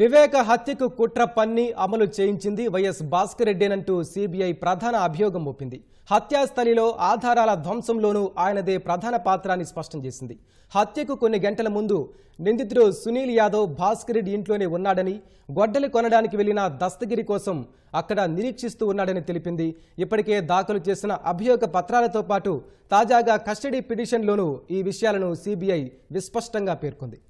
వివేక హత్యకు కుట్ర పన్ని అమలు చేయించింది వైఎస్ భాస్కర్ రెడ్డినంటూ సిబిఐ ప్రధాన అభియోగం మోపింది హత్యాస్థలిలో ఆధారాల ధ్వంసంలోనూ ఆయనదే ప్రధాన పాత్ర స్పష్టం చేసింది హత్యకు కొన్ని గంటల ముందు నిందితుడు సునీల్ యాదవ్ భాస్కర్ రెడ్డి ఇంట్లోనే ఉన్నాడని గొడ్డలి కొనడానికి వెళ్లిన దస్తగిరి కోసం అక్కడ నిరీక్షిస్తూ ఉన్నాడని తెలిపింది ఇప్పటికే దాఖలు చేసిన అభియోగ పత్రాలతో పాటు తాజాగా కస్టడీ పిటిషన్లోనూ ఈ విషయాలను సిబిఐ విస్పష్టంగా పేర్కొంది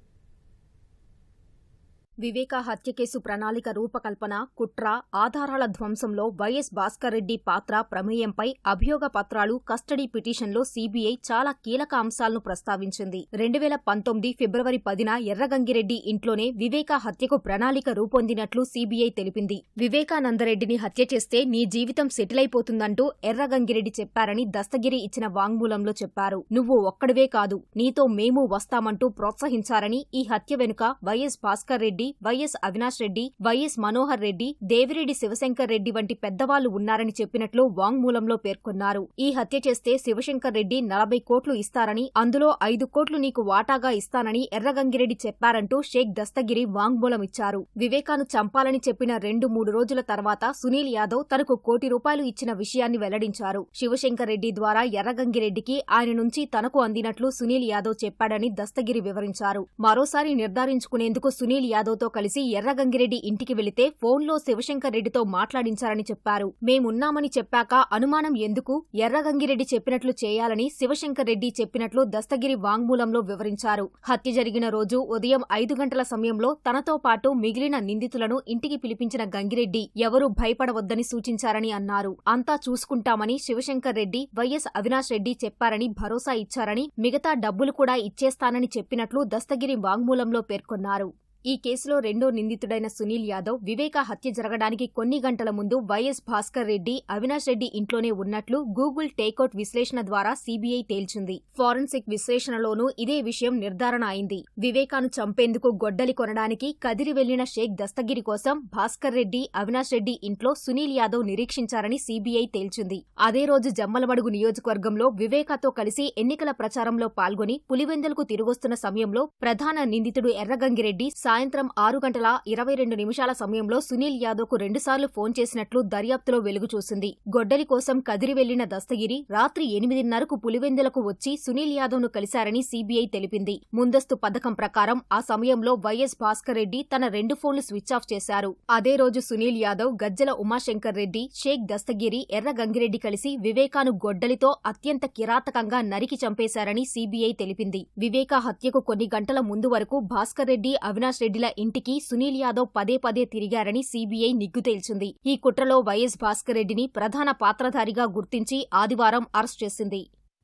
వివేకా హత్య కేసు ప్రణాళిక రూపకల్పన కుట్ర ఆధారాల ధ్వంసంలో వైఎస్ భాస్కర్రెడ్డి పాత్ర ప్రమేయంపై అభియోగ పత్రాలు కస్టడీ పిటిషన్లో సీబీఐ చాలా కీలక అంశాలను ప్రస్తావించింది రెండు వేల పంతొమ్మిది ఫిబ్రవరి పదిన ఎర్రగంగిరెడ్డి ఇంట్లోనే వివేకా హత్యకు ప్రణాళిక రూపొందినట్లు సీబీఐ తెలిపింది వివేకానందరెడ్డిని హత్య చేస్తే నీ జీవితం సెటిల్ అయిపోతుందంటూ ఎర్రగంగిరెడ్డి చెప్పారని దస్తగిరి ఇచ్చిన వాంగ్మూలంలో చెప్పారు నువ్వు ఒక్కడివే కాదు నీతో మేము వస్తామంటూ ప్రోత్సహించారని ఈ హత్య వెనుక వైఎస్ భాస్కర్రెడ్డి వైఎస్ అవినాష్ రెడ్డి వైఎస్ మనోహర్ రెడ్డి దేవిరెడ్డి శివశంకర్ రెడ్డి వంటి పెద్దవాళ్లు ఉన్నారని చెప్పినట్లు వాంగ్మూలంలో పేర్కొన్నారు ఈ హత్య చేస్తే శివశంకర్ రెడ్డి నలభై కోట్లు ఇస్తారని అందులో ఐదు కోట్లు నీకు వాటాగా ఇస్తానని ఎర్రగంగిరెడ్డి చెప్పారంటూ షేక్ దస్తగిరి వాంగ్మూలం ఇచ్చారు వివేకాను చంపాలని చెప్పిన రెండు మూడు రోజుల తర్వాత సునీల్ యాదవ్ తనకు కోటి రూపాయలు ఇచ్చిన విషయాన్ని వెల్లడించారు శివశంకర్ రెడ్డి ద్వారా ఎర్రగంగిరెడ్డికి ఆయన నుంచి తనకు అందినట్లు సునీల్ యాదవ్ చెప్పాడని దస్తగిరి వివరించారు మరోసారి నిర్ధారించుకునేందుకు సునీల్ యాదవ్ యాదవ్తో కలిసి ఎర్రగంగిరెడ్డి ఇంటికి వెళితే ఫోన్లో శివశంకర్ రెడ్డితో మాట్లాడించారని చెప్పారు మేమున్నామని చెప్పాక అనుమానం ఎందుకు ఎర్రగంగిరెడ్డి చెప్పినట్లు చేయాలని శివశంకర్ రెడ్డి చెప్పినట్లు దస్తగిరి వాంగ్మూలంలో వివరించారు హత్య జరిగిన రోజు ఉదయం ఐదు గంటల సమయంలో తనతో పాటు మిగిలిన నిందితులను ఇంటికి పిలిపించిన గంగిరెడ్డి ఎవరూ భయపడవద్దని సూచించారని అన్నారు అంతా చూసుకుంటామని శివశంకర్ రెడ్డి వైఎస్ అవినాష్ రెడ్డి చెప్పారని భరోసా ఇచ్చారని మిగతా డబ్బులు కూడా ఇచ్చేస్తానని చెప్పినట్లు దస్తగిరి వాంగ్మూలంలో పేర్కొన్నారు ఈ కేసులో రెండో నిందితుడైన సునీల్ యాదవ్ వివేక హత్య జరగడానికి కొన్ని గంటల ముందు వైఎస్ భాస్కర్ రెడ్డి అవినాష్ రెడ్డి ఇంట్లోనే ఉన్నట్లు గూగుల్ టేకౌట్ విశ్లేషణ ద్వారా సీబీఐ తేల్చింది ఫారెన్సిక్ విశ్లేషణలోనూ ఇదే విషయం నిర్ధారణ అయింది వివేకాను చంపేందుకు గొడ్డలి కొనడానికి కదిరి వెళ్లిన షేక్ దస్తగిరి కోసం భాస్కర్ రెడ్డి అవినాష్ రెడ్డి ఇంట్లో సునీల్ యాదవ్ నిరీక్షించారని సీబీఐ తేల్చింది అదే రోజు జమ్మలమడుగు నియోజకవర్గంలో వివేకాతో కలిసి ఎన్నికల ప్రచారంలో పాల్గొని పులివెందులకు తిరిగొస్తున్న సమయంలో ప్రధాన నిందితుడు ఎర్రగంగిరెడ్డి సాయంత్రం ఆరు గంటల ఇరవై రెండు నిమిషాల సమయంలో సునీల్ యాదవ్కు రెండుసార్లు ఫోన్ చేసినట్లు దర్యాప్తులో వెలుగు చూసింది గొడ్డలి కోసం కదిరి వెళ్లిన దస్తగిరి రాత్రి ఎనిమిదిన్నరకు పులివెందులకు వచ్చి సునీల్ యాదవ్ను కలిశారని సీబీఐ తెలిపింది ముందస్తు పథకం ప్రకారం ఆ సమయంలో వైఎస్ భాస్కర్ రెడ్డి తన రెండు ఫోన్లు స్విచ్ ఆఫ్ చేశారు అదే రోజు సునీల్ యాదవ్ గజ్జల ఉమాశంకర్ రెడ్డి షేక్ దస్తగిరి ఎర్ర గంగిరెడ్డి కలిసి వివేకాను గొడ్డలితో అత్యంత కిరాతకంగా నరికి చంపేశారని సీబీఐ తెలిపింది వివేకా హత్యకు కొన్ని గంటల ముందు వరకు భాస్కర్ రెడ్డి అవినాష్ రెడ్డిల ఇంటికి సునీల్ యాదవ్ పదే పదే తిరిగారని సీబీఐ నిగ్గు తేల్చింది ఈ కుట్రలో వైఎస్ భాస్కర్ రెడ్డిని ప్రధాన పాత్రధారిగా గుర్తించి ఆదివారం అరెస్ట్ చేసింది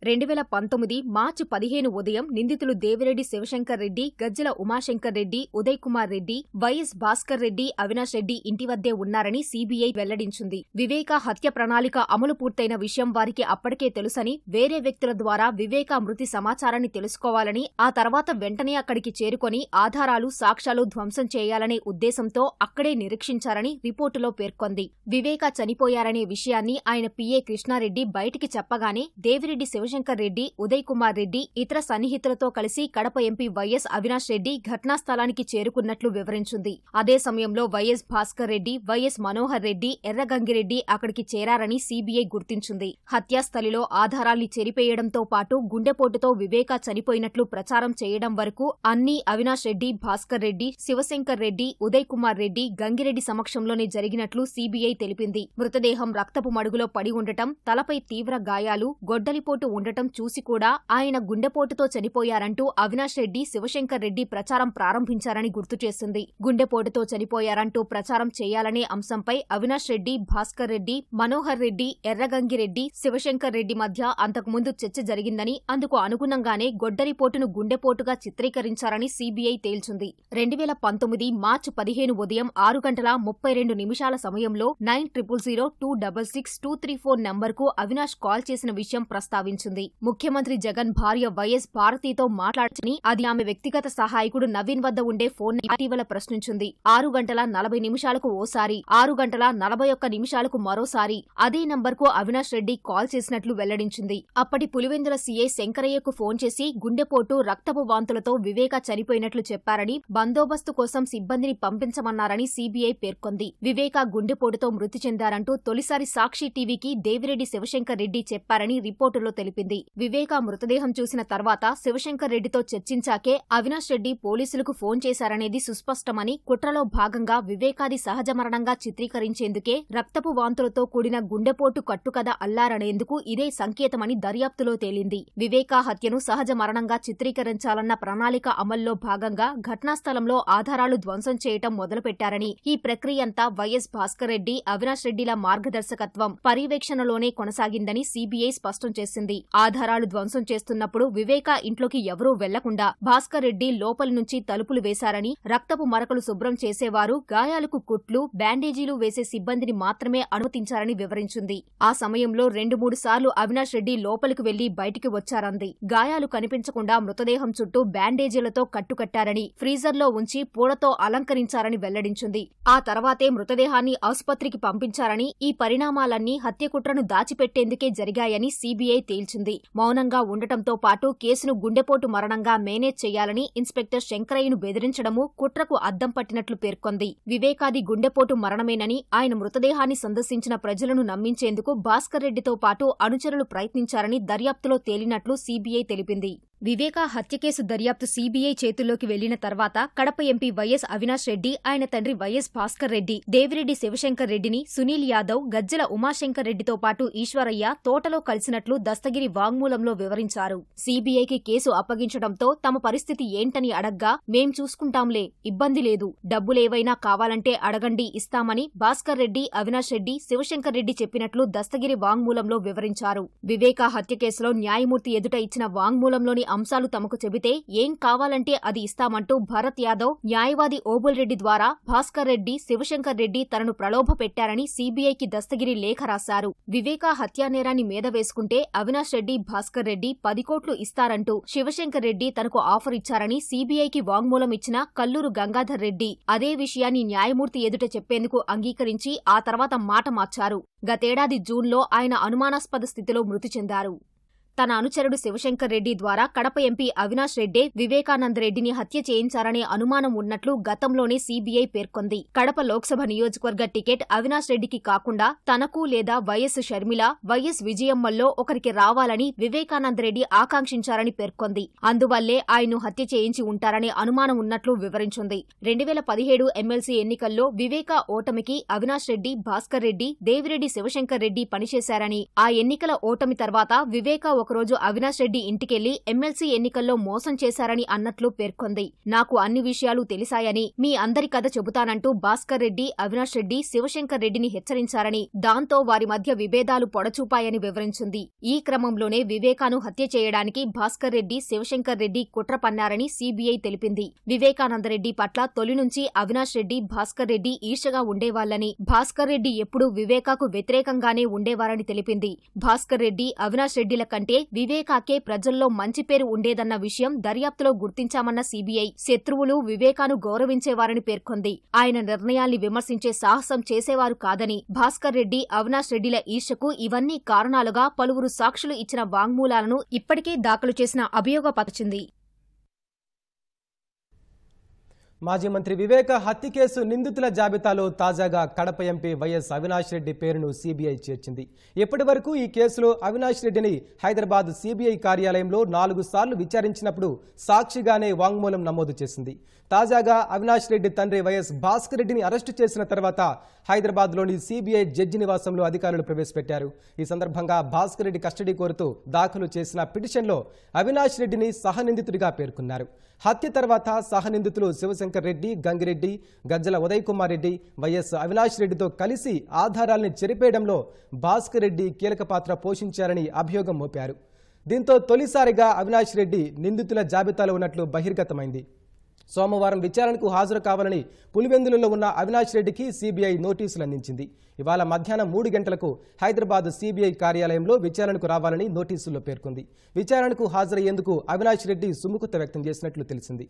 రెండు వేల పంతొమ్మిది మార్చి పదిహేను ఉదయం నిందితులు దేవిరెడ్డి శివశంకర్ రెడ్డి గజ్జల ఉమాశంకర్ రెడ్డి ఉదయ్ కుమార్ రెడ్డి వైఎస్ భాస్కర్ రెడ్డి అవినాష్ రెడ్డి ఇంటి వద్దే ఉన్నారని సీబీఐ వెల్లడించింది వివేక హత్య ప్రణాళిక అమలు పూర్తయిన విషయం వారికి అప్పటికే తెలుసని వేరే వ్యక్తుల ద్వారా వివేక మృతి సమాచారాన్ని తెలుసుకోవాలని ఆ తర్వాత వెంటనే అక్కడికి చేరుకొని ఆధారాలు సాక్ష్యాలు ధ్వంసం చేయాలనే ఉద్దేశంతో అక్కడే నిరీక్షించారని రిపోర్టులో పేర్కొంది వివేక చనిపోయారనే విషయాన్ని ఆయన పీఏ కృష్ణారెడ్డి బయటికి చెప్పగానే దేవిరెడ్డి శివ రవిశంకర్ రెడ్డి ఉదయ్ కుమార్ రెడ్డి ఇతర సన్నిహితులతో కలిసి కడప ఎంపీ వైఎస్ అవినాష్ రెడ్డి ఘటనా స్థలానికి చేరుకున్నట్లు వివరించింది అదే సమయంలో వైఎస్ భాస్కర్ రెడ్డి వైఎస్ మనోహర్ రెడ్డి ఎర్రగంగిరెడ్డి అక్కడికి చేరారని సీబీఐ గుర్తించింది హత్యాస్థలిలో ఆధారాల్ని చెరిపేయడంతో పాటు గుండెపోటుతో వివేకా చనిపోయినట్లు ప్రచారం చేయడం వరకు అన్ని అవినాష్ రెడ్డి భాస్కర్ రెడ్డి శివశంకర్ రెడ్డి ఉదయ్ కుమార్ రెడ్డి గంగిరెడ్డి సమక్షంలోనే జరిగినట్లు సీబీఐ తెలిపింది మృతదేహం రక్తపు మడుగులో పడి ఉండటం తలపై తీవ్ర గాయాలు గొడ్డలిపోటు ఉండటం చూసి కూడా ఆయన గుండెపోటుతో చనిపోయారంటూ అవినాష్ రెడ్డి శివశంకర్ రెడ్డి ప్రచారం ప్రారంభించారని గుర్తు చేసింది గుండెపోటుతో చనిపోయారంటూ ప్రచారం చేయాలనే అంశంపై అవినాష్ రెడ్డి భాస్కర్ రెడ్డి మనోహర్ రెడ్డి ఎర్రగంగిరెడ్డి శివశంకర్ రెడ్డి మధ్య అంతకుముందు చర్చ జరిగిందని అందుకు అనుగుణంగానే గొడ్డరిపోటును గుండెపోటుగా చిత్రీకరించారని సీబీఐ తేల్చింది రెండు వేల పంతొమ్మిది మార్చి పదిహేను ఉదయం ఆరు గంటల ముప్పై రెండు నిమిషాల సమయంలో nine triple zero two double six two three four నంబర్కు అవినాష్ కాల్ చేసిన విషయం ప్రస్తావించింది చేసింది ముఖ్యమంత్రి జగన్ భార్య వైఎస్ భారతితో మాట్లాడని అది ఆమె వ్యక్తిగత సహాయకుడు నవీన్ వద్ద ఉండే ఫోన్ ఇటీవల ప్రశ్నించింది ఆరు గంటల నలభై నిమిషాలకు ఓసారి ఆరు గంటల నలభై ఒక్క నిమిషాలకు మరోసారి అదే నంబర్కు అవినాష్ రెడ్డి కాల్ చేసినట్లు వెల్లడించింది అప్పటి పులివెందుల సీఐ శంకరయ్యకు ఫోన్ చేసి గుండెపోటు రక్తపు వాంతులతో వివేక చనిపోయినట్లు చెప్పారని బందోబస్తు కోసం సిబ్బందిని పంపించమన్నారని సీబీఐ పేర్కొంది వివేక గుండెపోటుతో మృతి చెందారంటూ తొలిసారి సాక్షి టీవీకి దేవిరెడ్డి శివశంకర్ రెడ్డి చెప్పారని రిపోర్టులో తెలిపారు తెలిపింది వివేక మృతదేహం చూసిన తర్వాత శివశంకర్ రెడ్డితో చర్చించాకే అవినాష్ రెడ్డి పోలీసులకు ఫోన్ చేశారనేది సుస్పష్టమని కుట్రలో భాగంగా వివేకాది సహజ మరణంగా చిత్రీకరించేందుకే రక్తపు వాంతులతో కూడిన గుండెపోటు కట్టుకథ అల్లారనేందుకు ఇదే సంకేతమని దర్యాప్తులో తేలింది వివేకా హత్యను సహజ మరణంగా చిత్రీకరించాలన్న ప్రణాళిక అమల్లో భాగంగా ఘటనాస్థలంలో ఆధారాలు ధ్వంసం చేయటం మొదలుపెట్టారని ఈ ప్రక్రియంతా వైఎస్ భాస్కర్ రెడ్డి అవినాష్ రెడ్డిల మార్గదర్శకత్వం పర్యవేక్షణలోనే కొనసాగిందని సీబీఐ స్పష్టం చేసింది ఆధారాలు ధ్వంసం చేస్తున్నప్పుడు వివేక ఇంట్లోకి ఎవరూ వెళ్లకుండా భాస్కర్ రెడ్డి లోపలి నుంచి తలుపులు వేశారని రక్తపు మరకలు శుభ్రం చేసేవారు గాయాలకు కుట్లు బ్యాండేజీలు వేసే సిబ్బందిని మాత్రమే అనుమతించారని వివరించింది ఆ సమయంలో రెండు మూడు సార్లు అవినాష్ రెడ్డి లోపలికి వెళ్లి బయటికి వచ్చారంది గాయాలు కనిపించకుండా మృతదేహం చుట్టూ బ్యాండేజీలతో కట్టుకట్టారని ఫ్రీజర్లో ఉంచి పూలతో అలంకరించారని వెల్లడించింది ఆ తర్వాతే మృతదేహాన్ని ఆసుపత్రికి పంపించారని ఈ పరిణామాలన్నీ హత్యకుట్రను దాచిపెట్టేందుకే జరిగాయని సీబీఐ తేల్చింది చేసింది మౌనంగా ఉండటంతో పాటు కేసును గుండెపోటు మరణంగా మేనేజ్ చేయాలని ఇన్స్పెక్టర్ శంకరయ్యను బెదిరించడము కుట్రకు అద్దం పట్టినట్లు పేర్కొంది వివేకాది గుండెపోటు మరణమేనని ఆయన మృతదేహాన్ని సందర్శించిన ప్రజలను నమ్మించేందుకు భాస్కర్ రెడ్డితో పాటు అనుచరులు ప్రయత్నించారని దర్యాప్తులో తేలినట్లు సీబీఐ తెలిపింది వివేకా హత్య కేసు దర్యాప్తు సీబీఐ చేతుల్లోకి వెళ్లిన తర్వాత కడప ఎంపీ వైఎస్ అవినాష్ రెడ్డి ఆయన తండ్రి వైఎస్ భాస్కర్ రెడ్డి దేవిరెడ్డి శివశంకర్ రెడ్డిని సునీల్ యాదవ్ గజ్జల ఉమాశంకర్ రెడ్డితో పాటు ఈశ్వరయ్య తోటలో కలిసినట్లు దస్తగిరి వాంగ్మూలంలో వివరించారు సీబీఐకి కేసు అప్పగించడంతో తమ పరిస్థితి ఏంటని అడగ్గా మేం చూసుకుంటాంలే ఇబ్బంది లేదు డబ్బులేవైనా కావాలంటే అడగండి ఇస్తామని భాస్కర్ రెడ్డి అవినాష్ రెడ్డి శివశంకర్ రెడ్డి చెప్పినట్లు దస్తగిరి వాంగ్మూలంలో వివరించారు వివేకా హత్య కేసులో న్యాయమూర్తి ఎదుట ఇచ్చిన వాంగ్మూలంలోని అంశాలు తమకు చెబితే ఏం కావాలంటే అది ఇస్తామంటూ భరత్ యాదవ్ న్యాయవాది ఓబుల్ రెడ్డి ద్వారా భాస్కర్ రెడ్డి శివశంకర్ రెడ్డి తనను ప్రలోభ పెట్టారని సీబీఐకి దస్తగిరి లేఖ రాశారు వివేకా హత్యానేరాన్ని మీద వేసుకుంటే అవినాష్ రెడ్డి భాస్కర్ రెడ్డి పది కోట్లు ఇస్తారంటూ శివశంకర్ రెడ్డి తనకు ఆఫర్ ఇచ్చారని సీబీఐకి వాంగ్మూలం ఇచ్చిన కల్లూరు గంగాధర్ రెడ్డి అదే విషయాన్ని న్యాయమూర్తి ఎదుట చెప్పేందుకు అంగీకరించి ఆ తర్వాత మాట మార్చారు గతేడాది జూన్లో ఆయన అనుమానాస్పద స్థితిలో మృతి చెందారు తన అనుచరుడు శివశంకర్ రెడ్డి ద్వారా కడప ఎంపీ అవినాష్ రెడ్డే వివేకానంద రెడ్డిని హత్య చేయించారనే అనుమానం ఉన్నట్లు గతంలోనే సీబీఐ పేర్కొంది కడప లోక్సభ నియోజకవర్గ టికెట్ అవినాష్ రెడ్డికి కాకుండా తనకు లేదా వైఎస్ షర్మిల వైఎస్ విజయమ్మల్లో ఒకరికి రావాలని వివేకానంద రెడ్డి ఆకాంక్షించారని పేర్కొంది అందువల్లే ఆయన్ను హత్య చేయించి ఉంటారనే అనుమానం ఉన్నట్లు వివరించింది రెండు వేల పదిహేడు ఎమ్మెల్సీ ఎన్నికల్లో వివేక ఓటమికి అవినాష్ రెడ్డి భాస్కర్ రెడ్డి దేవిరెడ్డి శివశంకర్ రెడ్డి పనిచేశారని ఆ ఎన్నికల ఓటమి తర్వాత వివేక ఒక ఒకరోజు అవినాష్ రెడ్డి ఇంటికెళ్లి ఎమ్మెల్సీ ఎన్నికల్లో మోసం చేశారని అన్నట్లు పేర్కొంది నాకు అన్ని విషయాలు తెలిసాయని మీ అందరి కథ చెబుతానంటూ భాస్కర్ రెడ్డి అవినాష్ రెడ్డి శివశంకర్ రెడ్డిని హెచ్చరించారని దాంతో వారి మధ్య విభేదాలు పొడచూపాయని వివరించింది ఈ క్రమంలోనే వివేకాను హత్య చేయడానికి భాస్కర్ రెడ్డి శివశంకర్ రెడ్డి కుట్ర పన్నారని సీబీఐ తెలిపింది వివేకానందరెడ్డి పట్ల తొలి నుంచి అవినాష్ రెడ్డి భాస్కర్ రెడ్డి ఈర్షగా ఉండేవాళ్లని భాస్కర్ రెడ్డి ఎప్పుడూ వివేకాకు వ్యతిరేకంగానే ఉండేవారని తెలిపింది భాస్కర్ రెడ్డి అవినాష్ రెడ్డిల కంటే ఉంటే వివేకాకే ప్రజల్లో మంచి పేరు ఉండేదన్న విషయం దర్యాప్తులో గుర్తించామన్న సీబీఐ శత్రువులు వివేకాను గౌరవించేవారని పేర్కొంది ఆయన నిర్ణయాన్ని విమర్శించే సాహసం చేసేవారు కాదని భాస్కర్ రెడ్డి అవినాష్ రెడ్డిల ఈర్షకు ఇవన్నీ కారణాలుగా పలువురు సాక్షులు ఇచ్చిన వాంగ్మూలాలను ఇప్పటికే దాఖలు చేసిన అభియోగపరచింది మాజీ మంత్రి వివేక హత్య కేసు నిందితుల జాబితాలో తాజాగా కడప ఎంపీ వైఎస్ అవినాష్ రెడ్డి పేరును సీబీఐ చేర్చింది ఇప్పటి వరకు ఈ కేసులో అవినాష్ రెడ్డిని హైదరాబాద్ సీబీఐ కార్యాలయంలో నాలుగు సార్లు విచారించినప్పుడు సాక్షిగానే వాంగ్మూలం నమోదు చేసింది తాజాగా అవినాష్ రెడ్డి తండ్రి వైఎస్ భాస్కర్ రెడ్డిని అరెస్టు చేసిన తర్వాత హైదరాబాద్ లోని సీబీఐ జడ్జి నివాసంలో అధికారులు ప్రవేశపెట్టారు ఈ సందర్భంగా భాస్కర్ రెడ్డి కస్టడీ కోరుతూ దాఖలు చేసిన పిటిషన్లో అవినాష్ రెడ్డిని సహనిందితుడిగా పేర్కొన్నారు హత్య తర్వాత సహనిందితులు శివశంకర్ శివశంకర్ రెడ్డి గంగిరెడ్డి గజ్జల ఉదయ్ కుమార్ రెడ్డి వైఎస్ అవినాష్ రెడ్డితో కలిసి ఆధారాల్ని చెరిపేయడంలో భాస్కర్ రెడ్డి కీలక పాత్ర పోషించారని అభియోగం మోపారు దీంతో తొలిసారిగా అవినాష్ రెడ్డి నిందితుల జాబితాలో ఉన్నట్లు బహిర్గతమైంది సోమవారం విచారణకు హాజరు కావాలని పులివెందులలో ఉన్న అవినాష్ రెడ్డికి సీబీఐ నోటీసులు అందించింది ఇవాళ మధ్యాహ్నం మూడు గంటలకు హైదరాబాద్ సీబీఐ కార్యాలయంలో విచారణకు రావాలని నోటీసుల్లో పేర్కొంది విచారణకు హాజరయ్యేందుకు అవినాష్ రెడ్డి సుముఖత వ్యక్తం చేసినట్లు తెలిసింది